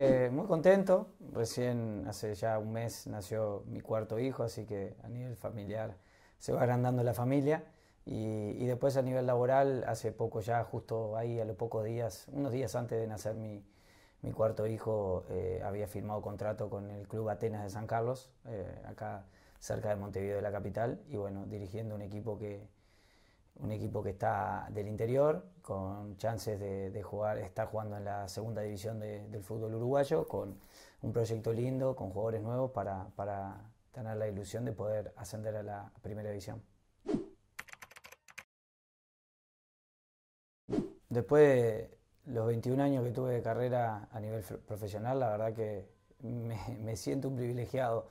Eh, muy contento, recién hace ya un mes nació mi cuarto hijo, así que a nivel familiar se va agrandando la familia y, después a nivel laboral, hace poco ya, justo ahí a los pocos días, unos días antes de nacer mi, cuarto hijo, eh, había firmado contrato con el Club Atenas de San Carlos, eh, acá cerca de Montevideo de la capital, y bueno, dirigiendo un equipo que, un equipo que está del interior, con chances de, de jugar, está jugando en la segunda división del fútbol uruguayo, con un proyecto lindo, con jugadores nuevos para, tener la ilusión de poder ascender a la primera división. Después de los 21 años que tuve de carrera a nivel profesional, la verdad que me, me siento un privilegiado.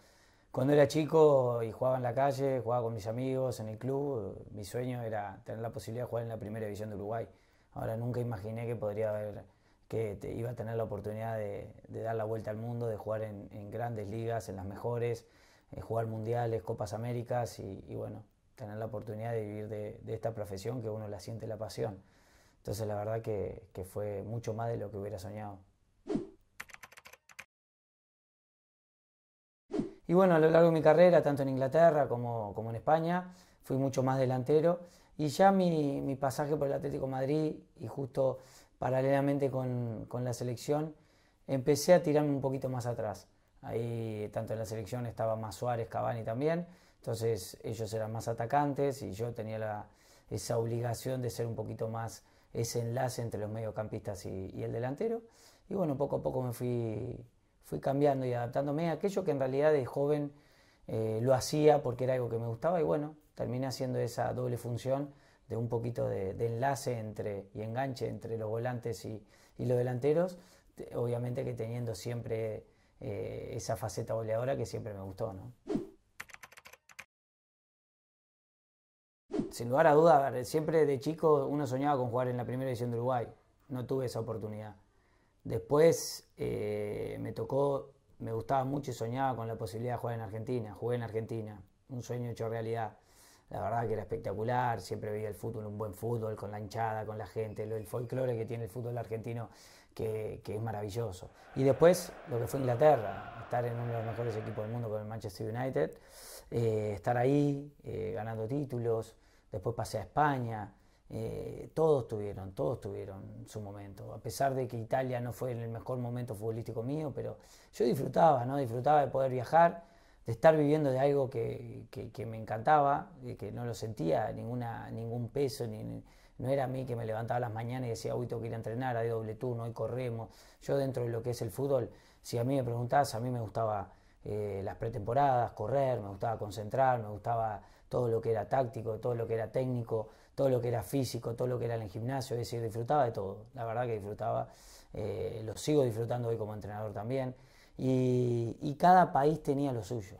Cuando era chico y jugaba en la calle, jugaba con mis amigos en el club, mi sueño era tener la posibilidad de jugar en la primera división de Uruguay. Ahora nunca imaginé que podría haber, que te, iba a tener la oportunidad de, dar la vuelta al mundo, de jugar en, grandes ligas, en las mejores, eh, jugar mundiales, Copas Américas y, bueno, tener la oportunidad de vivir de, esta profesión que uno la siente la pasión. Entonces la verdad que fue mucho más de lo que hubiera soñado. Y bueno, a lo largo de mi carrera, tanto en Inglaterra como, como en España, fui mucho más delantero. Y ya mi, mi pasaje por el Atlético Madrid y justo paralelamente con, con, la selección, empecé a tirarme un poquito más atrás. Ahí, tanto en la selección estaba más Suárez, Cavani también, entonces ellos eran más atacantes y yo tenía la, esa obligación de ser un poquito más ese enlace entre los mediocampistas y, y el delantero. Y bueno, poco a poco me fui fui cambiando y adaptándome a aquello que en realidad de joven eh, lo hacía porque era algo que me gustaba y bueno, terminé haciendo esa doble función de un poquito de, enlace entre y enganche entre los volantes y, los delanteros, obviamente que teniendo siempre eh, esa faceta goleadora que siempre me gustó. ¿no? Sin lugar a dudas, siempre de chico uno soñaba con jugar en la primera edición de Uruguay, no tuve esa oportunidad. Después eh, me tocó, me gustaba mucho y soñaba con la posibilidad de jugar en Argentina. Jugué en Argentina, un sueño hecho realidad. La verdad que era espectacular, siempre veía el fútbol, un buen fútbol, con la hinchada, con la gente, el folclore que tiene el fútbol argentino, que, es maravilloso. Y después lo que fue Inglaterra, estar en uno de los mejores equipos del mundo con el Manchester United, eh, estar ahí, eh, ganando títulos, después pasé a España, eh, todos tuvieron, todos tuvieron su momento, a pesar de que Italia no fue en el mejor momento futbolístico mío, pero yo disfrutaba, ¿no? Disfrutaba de poder viajar, de estar viviendo de algo que, que, me encantaba, eh, que no lo sentía ninguna, ningún peso, ni, no era a mí que me levantaba las mañanas y decía, hoy tengo que ir a entrenar, hay doble turno, hoy corremos. Yo dentro de lo que es el fútbol, si a mí me preguntás, a mí me gustaba eh, las pretemporadas, correr, me gustaba concentrar, me gustaba todo lo que era táctico, todo lo que era técnico todo lo que era físico, todo lo que era en el gimnasio, es decir, disfrutaba de todo, la verdad que disfrutaba, eh, lo sigo disfrutando hoy como entrenador también, y, cada país tenía lo suyo,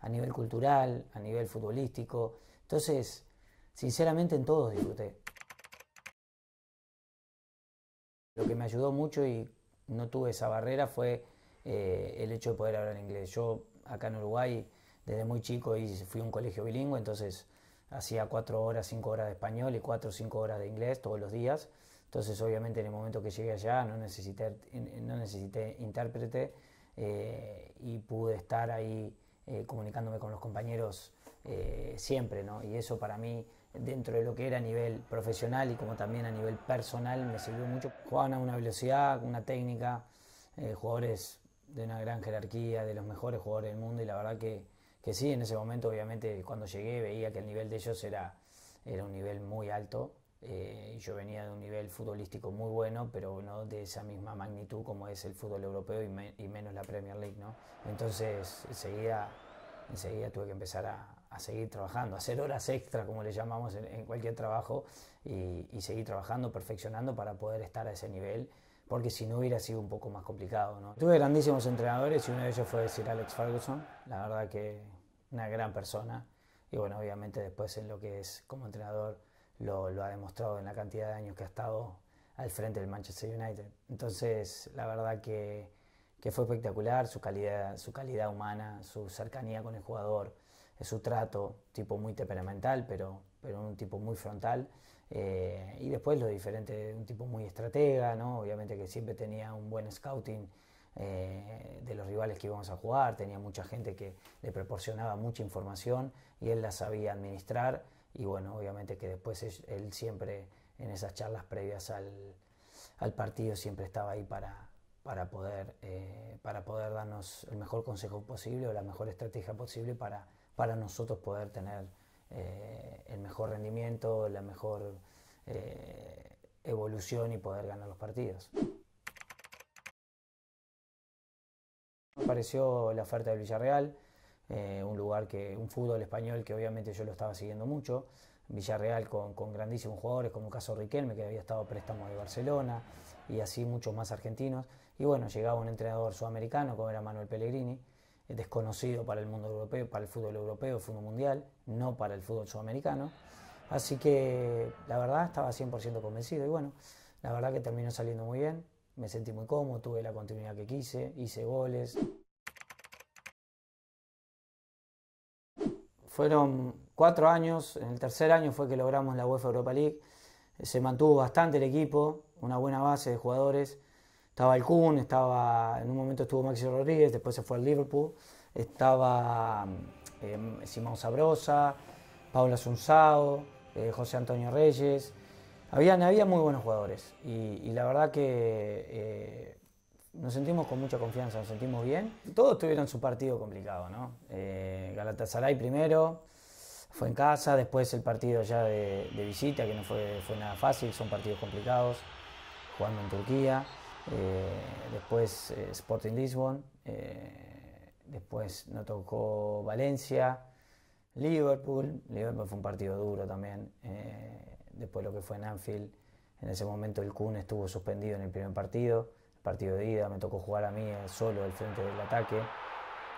a nivel cultural, a nivel futbolístico, entonces, sinceramente en todos disfruté. Lo que me ayudó mucho y no tuve esa barrera fue eh, el hecho de poder hablar inglés. Yo acá en Uruguay, desde muy chico, y fui a un colegio bilingüe, entonces hacía cuatro horas, cinco horas de español y cuatro o cinco horas de inglés todos los días. Entonces, obviamente, en el momento que llegué allá no necesité, no necesité intérprete eh, y pude estar ahí eh, comunicándome con los compañeros eh, siempre, ¿no? Y eso para mí, dentro de lo que era a nivel profesional y como también a nivel personal, me sirvió mucho. Jugaban a una velocidad, una técnica, jugadores de una gran jerarquía, de los mejores jugadores del mundo y la verdad que que sí, en ese momento obviamente cuando llegué veía que el nivel de ellos era, era un nivel muy alto. Eh, yo venía de un nivel futbolístico muy bueno, pero no de esa misma magnitud como es el fútbol europeo y, menos la Premier League. ¿no? Entonces enseguida, enseguida tuve que empezar a, a seguir trabajando, a hacer horas extra, como le llamamos en, cualquier trabajo, y, seguir trabajando, perfeccionando para poder estar a ese nivel, porque si no hubiera sido un poco más complicado. ¿no? Tuve grandísimos entrenadores y uno de ellos fue Sir Alex Ferguson, la verdad que una gran persona. Y bueno, obviamente después en lo que es como entrenador lo, ha demostrado en la cantidad de años que ha estado al frente del Manchester United. Entonces, la verdad que, que fue espectacular su calidad, su calidad humana, su cercanía con el jugador, eh, su trato, tipo muy temperamental, pero, pero un tipo muy frontal. Eh, y después lo diferente, un tipo muy estratega, ¿no? obviamente que siempre tenía un buen scouting eh, de los rivales que íbamos a jugar, tenía mucha gente que le proporcionaba mucha información y él la sabía administrar y bueno, obviamente que después él siempre en esas charlas previas al, partido siempre estaba ahí para, para poder, eh, para poder darnos el mejor consejo posible o la mejor estrategia posible para, nosotros poder tener eh, el mejor rendimiento, la mejor evolución y poder ganar los partidos. Apareció la oferta del Villarreal, eh, un lugar que, un fútbol español que obviamente yo lo estaba siguiendo mucho. Villarreal con, con grandísimos jugadores como caso Riquelme, que había estado préstamo de Barcelona, y así muchos más argentinos. Y bueno, llegaba un entrenador sudamericano como era Manuel Pellegrini, desconocido para el mundo europeo, para el fútbol europeo, el fútbol mundial, no para el fútbol sudamericano. Así que la verdad estaba 100% convencido y bueno, la verdad que terminó saliendo muy bien me sentí muy cómodo, tuve la continuidad que quise, hice goles. Fueron cuatro años, en el tercer año fue que logramos la UEFA Europa League. Se mantuvo bastante el equipo, una buena base de jugadores. Estaba el Kun, estaba, en un momento estuvo Maxi Rodríguez, después se fue al Liverpool. Estaba eh, Simón Sabrosa, Paula Sunzao, eh, José Antonio Reyes. Había, muy buenos jugadores y, la verdad que eh, nos sentimos con mucha confianza, nos sentimos bien. Todos tuvieron su partido complicado, ¿no? Eh, Galatasaray primero, fue en casa, después el partido ya de, visita, que no fue, fue nada fácil, son partidos complicados, jugando en Turquía, eh, después Sporting Lisbon, después nos tocó Valencia, Liverpool, Liverpool fue un partido duro también después lo que fue en Anfield. En ese momento el Kun estuvo suspendido en el primer partido, el partido de ida, me tocó jugar a mí eh, solo al frente del ataque.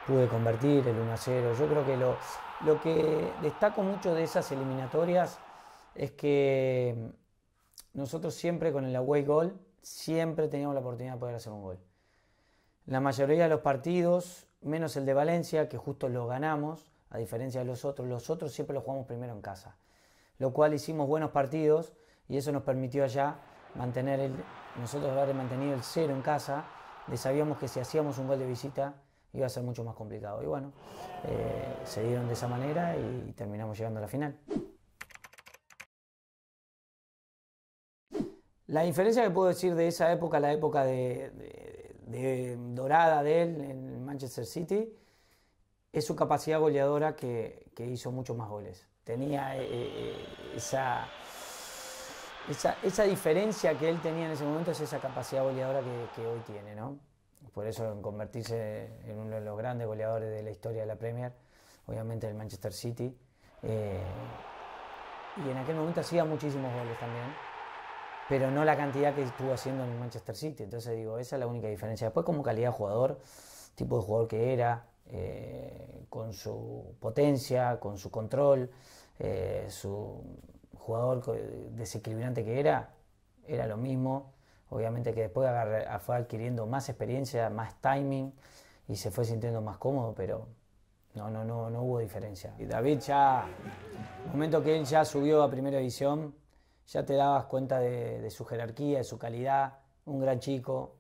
Pude convertir el 1 0. Yo creo que lo, lo que destaco mucho de esas eliminatorias es que mm, nosotros siempre con el away goal, siempre teníamos la oportunidad de poder hacer un gol. La mayoría de los partidos, menos el de Valencia, que justo lo ganamos, a diferencia de los otros, los otros siempre lo jugamos primero en casa lo cual hicimos buenos partidos y eso nos permitió allá mantener el, nosotros haber mantenido el cero en casa, sabíamos que si hacíamos un gol de visita iba a ser mucho más complicado. Y bueno, eh, se dieron de esa manera y terminamos llegando a la final. La diferencia que puedo decir de esa época, la época de, dorada de él en Manchester City, es su capacidad goleadora que, que hizo muchos más goles tenía eh, eh, esa, esa, diferencia que él tenía en ese momento, es esa capacidad goleadora que, hoy tiene, ¿no? Por eso en convertirse en uno de los grandes goleadores de la historia de la Premier, obviamente del Manchester City. Eh, y en aquel momento hacía muchísimos goles también, pero no la cantidad que estuvo haciendo en el Manchester City. Entonces digo, esa es la única diferencia. Después como calidad de jugador, tipo de jugador que era, eh, con su potencia, con su control, eh, su jugador desequilibrante que era, era lo mismo. Obviamente que después fue adquiriendo más experiencia, más timing y se fue sintiendo más cómodo, pero no, no, no, no hubo diferencia. Y David ya, momento que él ya subió a primera división, ya te dabas cuenta de, su jerarquía, de su calidad, un gran chico,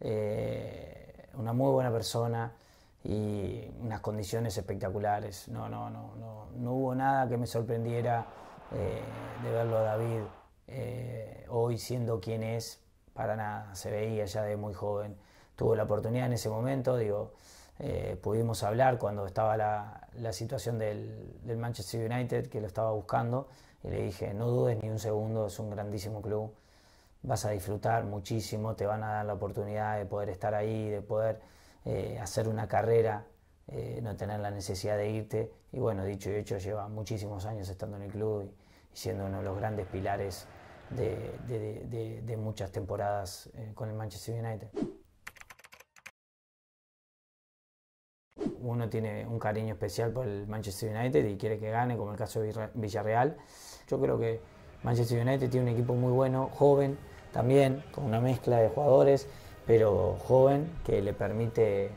eh, una muy buena persona y unas condiciones espectaculares. No, no, no, no, no hubo nada que me sorprendiera eh, de verlo a David eh, hoy siendo quien es, para nada, se veía ya de muy joven. Tuvo la oportunidad en ese momento, digo, eh, pudimos hablar cuando estaba la, la situación del, Manchester United, que lo estaba buscando, y le dije, no dudes ni un segundo, es un grandísimo club, vas a disfrutar muchísimo, te van a dar la oportunidad de poder estar ahí, de poder eh, hacer una carrera, eh, no tener la necesidad de irte. Y bueno, dicho y hecho, lleva muchísimos años estando en el club y, siendo uno de los grandes pilares de, muchas temporadas eh, con el Manchester United. Uno tiene un cariño especial por el Manchester United y quiere que gane, como el caso de Villarreal. Yo creo que Manchester United tiene un equipo muy bueno, joven también, con una mezcla de jugadores pero joven, que le permite,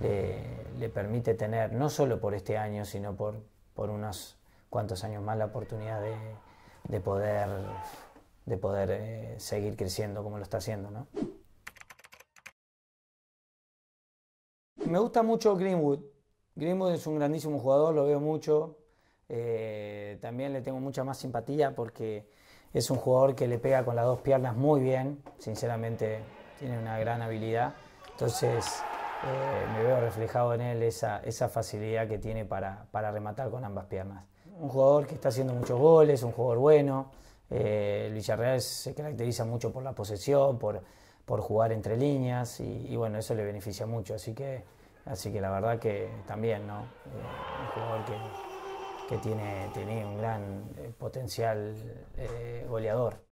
le, permite tener, no solo por este año, sino por, unos cuantos años más, la oportunidad de, poder, de poder eh, seguir creciendo como lo está haciendo. ¿no? Me gusta mucho Greenwood. Greenwood es un grandísimo jugador, lo veo mucho. Eh, también le tengo mucha más simpatía porque es un jugador que le pega con las dos piernas muy bien. Sinceramente, tiene una gran habilidad. Entonces eh, me veo reflejado en él esa, facilidad que tiene para, rematar con ambas piernas. Un jugador que está haciendo muchos goles, un jugador bueno. Eh, el Villarreal se caracteriza mucho por la posesión, por, jugar entre líneas y, bueno, eso le beneficia mucho. Así que, así que la verdad que también, ¿no? Eh, un jugador que, tiene, tiene, un gran eh, potencial goleador.